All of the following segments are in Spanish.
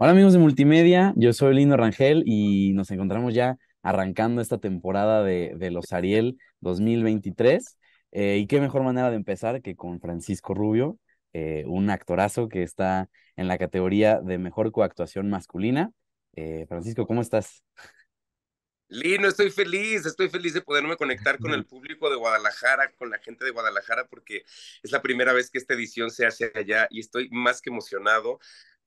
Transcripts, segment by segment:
Hola amigos de Multimedia, yo soy Lino Rangel y nos encontramos ya arrancando esta temporada de, los Ariel 2023. Eh, y qué mejor manera de empezar que con Francisco Rubio, eh, un actorazo que está en la categoría de mejor coactuación masculina. Eh, Francisco, ¿cómo estás? Lino, estoy feliz, estoy feliz de poderme conectar con el público de Guadalajara, con la gente de Guadalajara, porque es la primera vez que esta edición se hace allá y estoy más que emocionado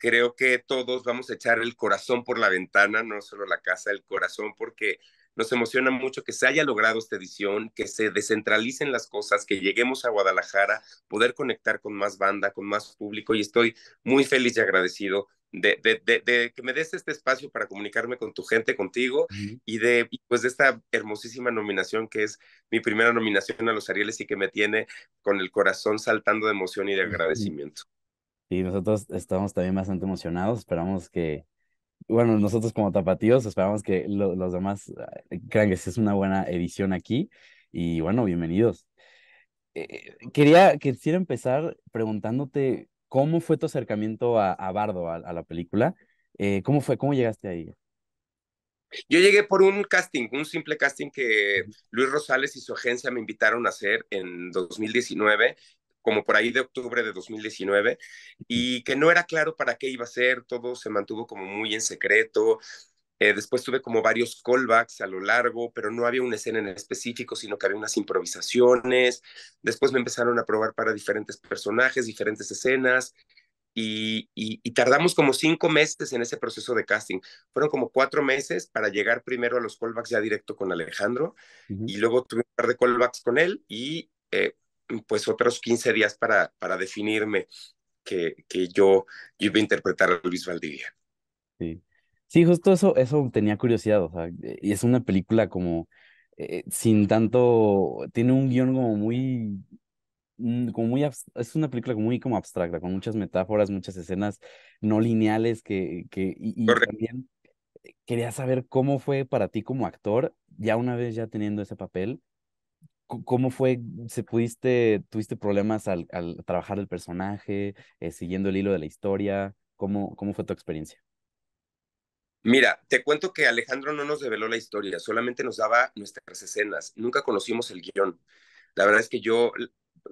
creo que todos vamos a echar el corazón por la ventana, no solo la casa, el corazón, porque nos emociona mucho que se haya logrado esta edición, que se descentralicen las cosas, que lleguemos a Guadalajara, poder conectar con más banda, con más público, y estoy muy feliz y agradecido de, de, que me des este espacio para comunicarme con tu gente, contigo, y de pues de esta hermosísima nominación que es mi primera nominación a los Arieles y que me tiene con el corazón saltando de emoción y de agradecimiento. Y nosotros estamos también bastante emocionados, esperamos que, bueno, nosotros como tapatíos esperamos que los demás eh, crean que es una buena edición aquí. Y bueno, bienvenidos. Eh, quería, quisiera empezar preguntándote cómo fue tu acercamiento a, a Bardo, a, la película. Eh, ¿Cómo fue? ¿Cómo llegaste ahí? Yo llegué por un casting, un simple casting que Luis Rosales y su agencia me invitaron a hacer en 2019 como por ahí de octubre de 2019, y que no era claro para qué iba a ser, todo se mantuvo como muy en secreto. Eh, después tuve como varios callbacks a lo largo, pero no había una escena en específico, sino que había unas improvisaciones. Después me empezaron a probar para diferentes personajes, diferentes escenas, y, tardamos como cinco meses en ese proceso de casting. Fueron como cuatro meses para llegar primero a los callbacks ya directo con Alejandro, y luego tuve un par de callbacks con él, y eh, pues otros 15 días para, para definirme que, que yo, iba a interpretar a Luis Valdivia. Sí, sí justo eso, eso tenía curiosidad, o sea, y es una película como eh, sin tanto, tiene un guión como muy, mm, como muy, es una película muy como abstracta, con muchas metáforas, muchas escenas no lineales que, que también eh, quería saber cómo fue para ti como actor, ya una vez ya teniendo ese papel, ¿Cómo fue? ¿Se pudiste, tuviste problemas al, al trabajar el personaje, eh, siguiendo el hilo de la historia? ¿Cómo, ¿Cómo fue tu experiencia? Mira, te cuento que Alejandro no nos reveló la historia, solamente nos daba nuestras escenas. Nunca conocimos el guión. La verdad es que yo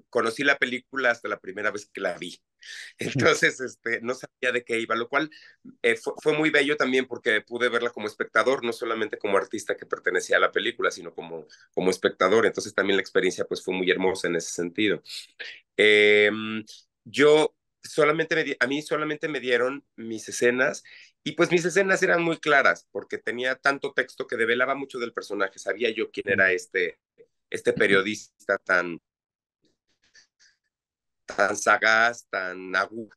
conocí la película hasta la primera vez que la vi. Entonces, este, no sabía de qué iba, lo cual eh, fue, muy bello también porque pude verla como espectador, no solamente como artista que pertenecía a la película, sino como, como espectador. Entonces también la experiencia pues fue muy hermosa en ese sentido. Em, yo solamente me a mí solamente me dieron mis escenas y pues mis escenas eran muy claras porque tenía tanto texto que develaba mucho del personaje, sabía yo quién era este, este periodista tan tan sagaz, tan agudo,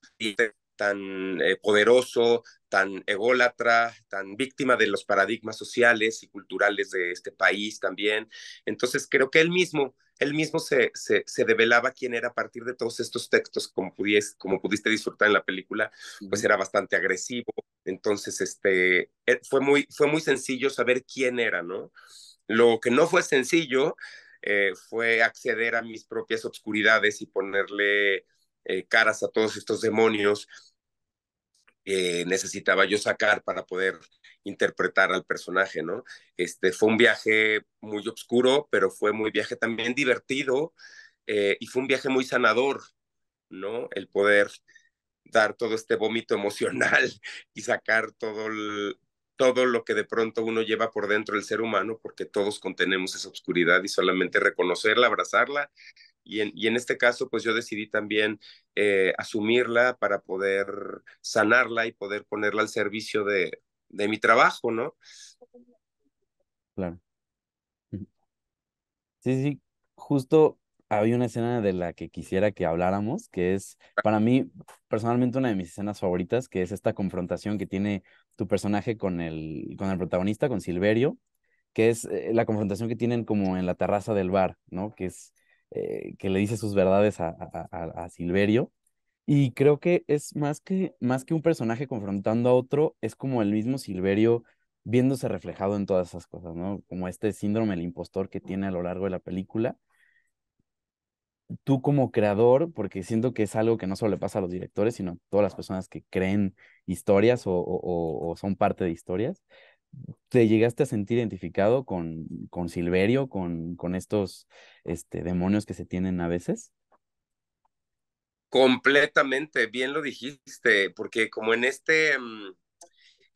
tan eh, poderoso, tan ególatra, tan víctima de los paradigmas sociales y culturales de este país también. Entonces creo que él mismo, él mismo se, se, develaba quién era a partir de todos estos textos, como, pudies, como pudiste disfrutar en la película, pues era bastante agresivo. Entonces este, eh, fue, muy, fue muy sencillo saber quién era, ¿no? Lo que no fue sencillo eh, fue acceder a mis propias obscuridades y ponerle eh, caras a todos estos demonios que necesitaba yo sacar para poder interpretar al personaje, ¿no? Este fue un viaje muy oscuro, pero fue muy viaje también divertido eh, y fue un viaje muy sanador, ¿no? El poder dar todo este vómito emocional y sacar todo el, todo lo que de pronto uno lleva por dentro el ser humano, porque todos contenemos esa oscuridad y solamente reconocerla, abrazarla. Y en, y en este caso, pues yo decidí también eh, asumirla para poder sanarla y poder ponerla al servicio de, de mi trabajo, ¿no? Claro. Sí, sí, justo había una escena de la que quisiera que habláramos, que es para mí personalmente una de mis escenas favoritas, que es esta confrontación que tiene tu personaje con el, con el protagonista, con Silverio, que es eh, la confrontación que tienen como en la terraza del bar, ¿no? Que es eh, que le dice sus verdades a, Silverio. Y creo que es más que, más que un personaje confrontando a otro, es como el mismo Silverio viéndose reflejado en todas esas cosas, ¿no? Como este síndrome del impostor que tiene a lo largo de la película tú como creador, porque siento que es algo que no solo le pasa a los directores, sino a todas las personas que creen historias o, o son parte de historias, ¿te llegaste a sentir identificado con, con Silverio, con, con estos este, demonios que se tienen a veces? Completamente, bien lo dijiste, porque como en este, mm,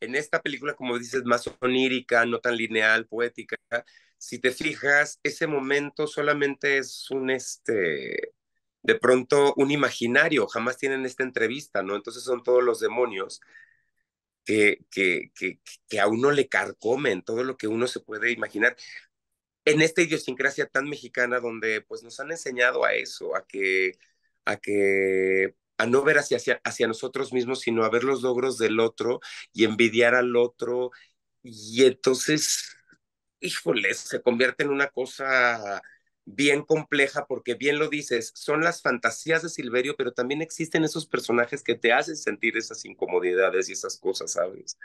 en esta película, como dices, más onírica, no tan lineal, poética, si te fijas, ese momento solamente es un, este, de pronto un imaginario, jamás tienen esta entrevista, ¿no? Entonces son todos los demonios que, que, que, que a uno le carcomen, todo lo que uno se puede imaginar. En esta idiosincrasia tan mexicana donde pues nos han enseñado a eso, a que, a que a no ver hacia, hacia, nosotros mismos, sino a ver los logros del otro y envidiar al otro. Y entonces híjole, se convierte en una cosa bien compleja porque bien lo dices, son las fantasías de Silverio, pero también existen esos personajes que te hacen sentir esas incomodidades y esas cosas, ¿sabes?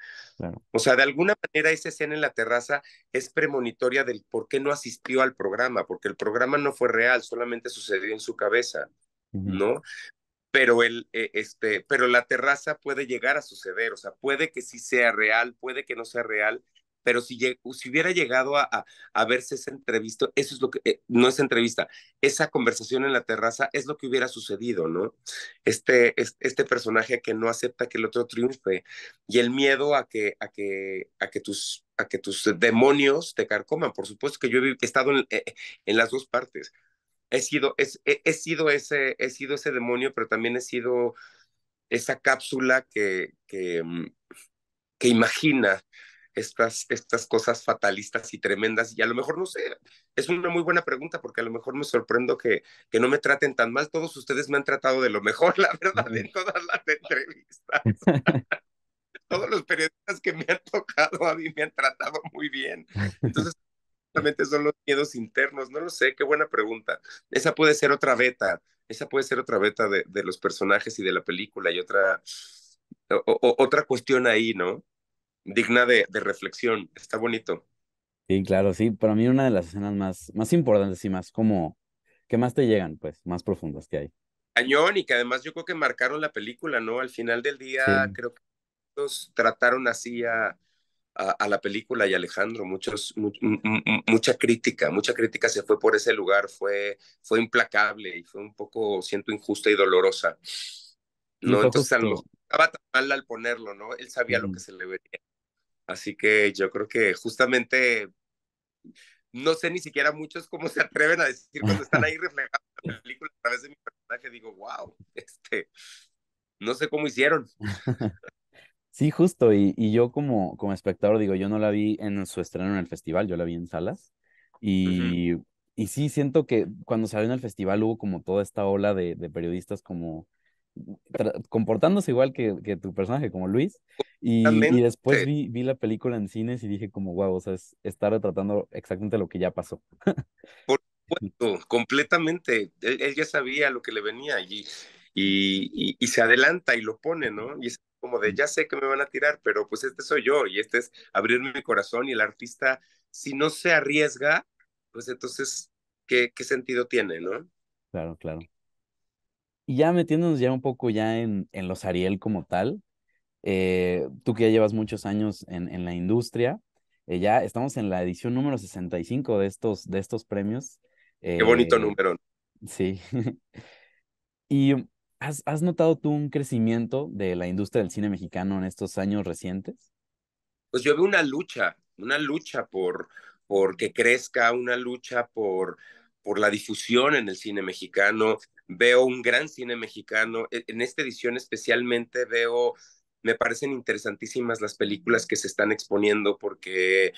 O sea, de alguna manera esa escena en la terraza es premonitoria del por qué no asistió al programa, porque el programa no fue real, solamente sucedió en su cabeza, ¿no? Pero, el, e, este, pero la terraza puede llegar a suceder, o sea, puede que sí sea real, puede que no sea real, pero si, si hubiera llegado a, a, verse esa entrevista, eso es lo que, eh, no es entrevista, esa conversación en la terraza es lo que hubiera sucedido, ¿no? Este, este personaje que no acepta que el otro triunfe y el miedo a que, a que, a que, tus, a que tus demonios te carcoman. Por supuesto que yo he estado eh, en, las dos partes. He sido, es, he, sido ese, he sido ese demonio, pero también he sido esa cápsula que, que, mm, que imagina estas, estas cosas fatalistas y tremendas? Y a lo mejor no sé, es una muy buena pregunta porque a lo mejor me sorprendo que, que no me traten tan mal. Todos ustedes me han tratado de lo mejor, la verdad, en todas las entrevistas. Todos los periodistas que me han tocado a mí me han tratado muy bien. Entonces, solamente son los miedos internos, no lo sé, qué buena pregunta. Esa puede ser otra beta, esa puede ser otra beta de, los personajes y de la película y otra, otra cuestión ahí, ¿no? digna de, de reflexión. Está bonito. Sí, claro, sí. Para mí una de las escenas más, más importantes y más como que más te llegan, pues, más profundas que hay. Cañón y que además yo creo que marcaron la película, ¿no? Al final del día creo que todos trataron así a, a, la película y Alejandro, muchos, mucha crítica, mucha crítica se fue por ese lugar, fue, fue implacable y fue un poco, siento, injusta y dolorosa. ¿no? Entonces, estaba tan mal al ponerlo, ¿no? Él sabía lo que se le vería Así que yo creo que justamente no sé ni siquiera muchos cómo se atreven a decir cuando están ahí reflejados en la película a través de mi personaje. Digo, wow, este, no sé cómo hicieron. Sí, justo. Y, y yo como, como espectador, digo, yo no la vi en su estreno en el festival, yo la vi en salas. Y, sí, siento que cuando salió en el festival hubo como toda esta ola de periodistas como comportándose igual que, que, tu personaje, como Luis. Y, y después vi, la película en cines y dije como, wow, o sea, es, está retratando exactamente lo que ya pasó. Por supuesto, completamente. Él, ya sabía lo que le venía allí y, se adelanta y lo pone, ¿no? Y es como de, ya sé que me van a tirar, pero pues este soy yo y este es abrirme mi corazón y el artista, si no se arriesga, pues entonces, ¿qué, qué sentido tiene, no? Claro, claro y ya metiéndonos ya un poco ya en, en los Ariel como tal, eh, tú que ya llevas muchos años en, en la industria, eh, ya estamos en la edición número 65 de estos, de estos premios. Qué bonito eh, número. Sí. ¿Y um, has, has notado tú un crecimiento de la industria del cine mexicano en estos años recientes? Pues yo veo una lucha, una lucha por, por que crezca, una lucha por, por la difusión en el cine mexicano, veo un gran cine mexicano. E, en esta edición especialmente veo, me parecen interesantísimas las películas que se están exponiendo porque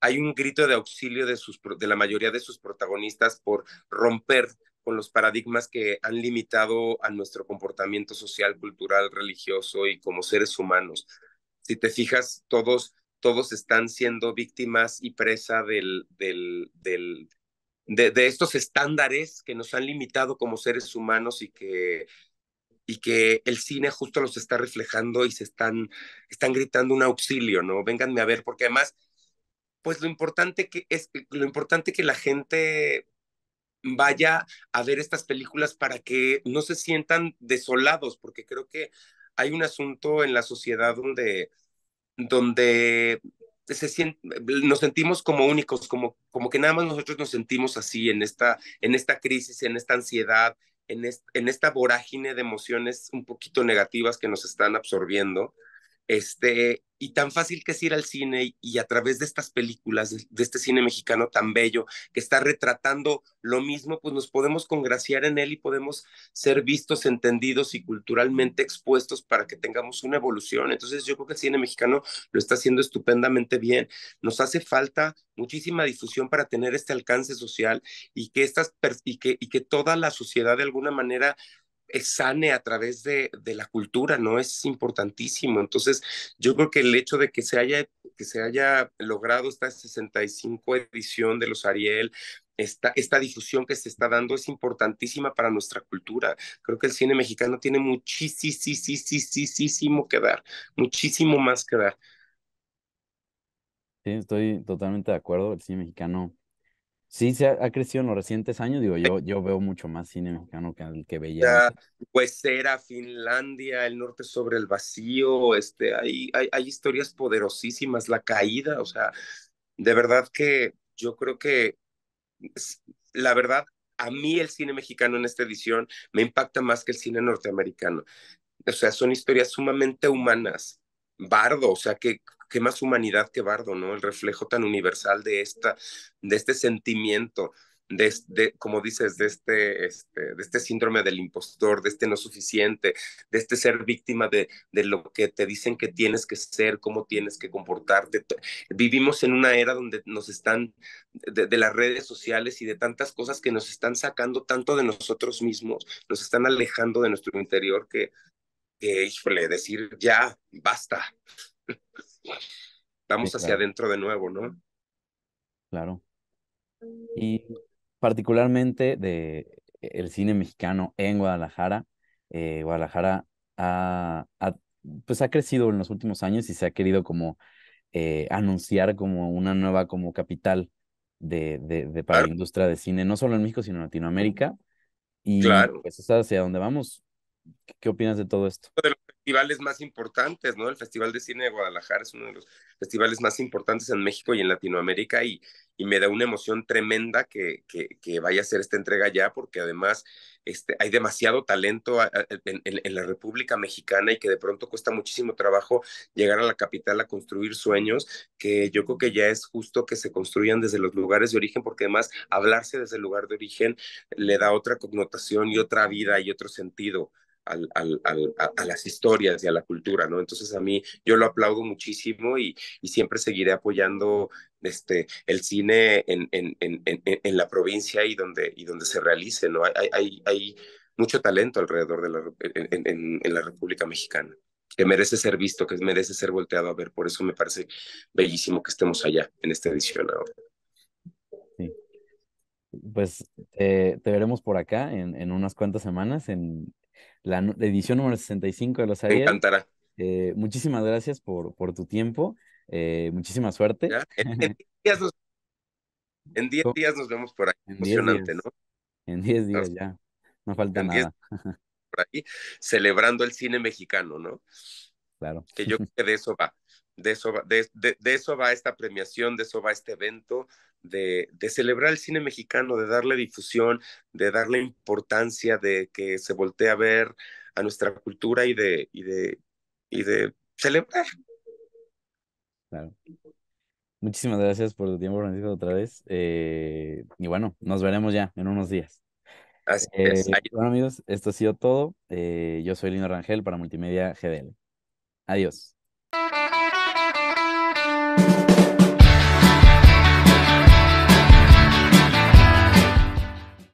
hay un grito de auxilio de, sus, de la mayoría de sus protagonistas por romper con los paradigmas que han limitado a nuestro comportamiento social, cultural, religioso y como seres humanos. Si te fijas, todos, todos están siendo víctimas y presa del, del, del de, estos estándares que nos han limitado como seres humanos y que, y que el cine justo los está reflejando y se están, están gritando un auxilio, ¿no? Vénganme a ver, porque además, pues lo importante que es lo importante que la gente vaya a ver estas películas para que no se sientan desolados, porque creo que hay un asunto en la sociedad donde, donde nos sentimos como únicos, como, como que nada más nosotros nos sentimos así en esta, en esta crisis, en esta ansiedad, en, en esta vorágine de emociones un poquito negativas que nos están absorbiendo. Este, y tan fácil que es ir al cine y a través de estas películas, de, este cine mexicano tan bello, que está retratando lo mismo, pues nos podemos congraciar en él y podemos ser vistos, entendidos y culturalmente expuestos para que tengamos una evolución. Entonces yo creo que el cine mexicano lo está haciendo estupendamente bien. Nos hace falta muchísima difusión para tener este alcance social y que, estas, y que, y que toda la sociedad de alguna manera sane a través de, de, la cultura, ¿no? Es importantísimo. Entonces, yo creo que el hecho de que se haya, que se haya logrado esta 65 edición de los Ariel, esta, esta difusión que se está dando es importantísima para nuestra cultura. Creo que el cine mexicano tiene muchísimo que dar, muchísimo más que dar. Sí, estoy totalmente de acuerdo. El cine mexicano Sí, se ha, crecido en los recientes años. Digo, yo, yo veo mucho más cine mexicano que el que veía. Pues era Finlandia, El Norte sobre el Vacío, este, hay, hay, hay, historias poderosísimas, La Caída, o sea, de verdad que yo creo que, la verdad, a mí el cine mexicano en esta edición me impacta más que el cine norteamericano. O sea, son historias sumamente humanas. Bardo, o sea, que qué más humanidad que Bardo, ¿no? El reflejo tan universal de, esta, de este sentimiento, de, como dices, de este, este, de este síndrome del impostor, de este no suficiente, de este ser víctima de, de lo que te dicen que tienes que ser, cómo tienes que comportarte. Vivimos en una era donde nos están, de, las redes sociales y de tantas cosas que nos están sacando tanto de nosotros mismos, nos están alejando de nuestro interior que, que decir ya, basta. Vamos hacia adentro de nuevo, ¿no? Claro. Y particularmente de el cine mexicano en Guadalajara, eh, Guadalajara ha, pues ha crecido en los últimos años y se ha querido como eh, anunciar como una nueva como capital de, para la industria de cine, no solo en México, sino en Latinoamérica. Y claro. pues es hacia dónde vamos. ¿Qué, opinas de todo esto? Pues, festivales más importantes, ¿no? El Festival de Cine de Guadalajara es uno de los festivales más importantes en México y en Latinoamérica y, me da una emoción tremenda que, vaya a ser esta entrega ya porque además este, hay demasiado talento en, en, la República Mexicana y que de pronto cuesta muchísimo trabajo llegar a la capital a construir sueños que yo creo que ya es justo que se construyan desde los lugares de origen porque además hablarse desde el lugar de origen le da otra connotación y otra vida y otro sentido al, a, las historias y a la cultura, ¿no? Entonces a mí yo lo aplaudo muchísimo y, y siempre seguiré apoyando este, el cine en, en, en, en, la provincia y donde, y donde se realice, ¿no? Hay, hay, mucho talento alrededor de la, en la República Mexicana que merece ser visto, que merece ser volteado a ver. Por eso me parece bellísimo que estemos allá en esta edición ahora. Pues eh, te veremos por acá en, en unas cuantas semanas en, la edición número 65 de los Ariel. Me encantará. Eh, muchísimas gracias por, por tu tiempo. Eh, muchísima suerte. En 10 días, nos vemos por ahí. En Emocionante, ¿no? En 10 días ya. No falta nada. Por ahí, celebrando el cine mexicano, ¿no? Claro. Que yo creo que de eso va. De eso, va, de, eso va esta premiación, de eso va este evento, de, de, celebrar el cine mexicano, de darle difusión, de darle importancia, de que se voltee a ver a nuestra cultura y de, y de, y de celebrar. Claro. Muchísimas gracias por tu tiempo, Francisco, otra vez. Eh, y bueno, nos veremos ya en unos días. Así eh, es. Bueno, amigos, esto ha sido todo. Eh, yo soy Lino Rangel para Multimedia GDL. Adiós. thank you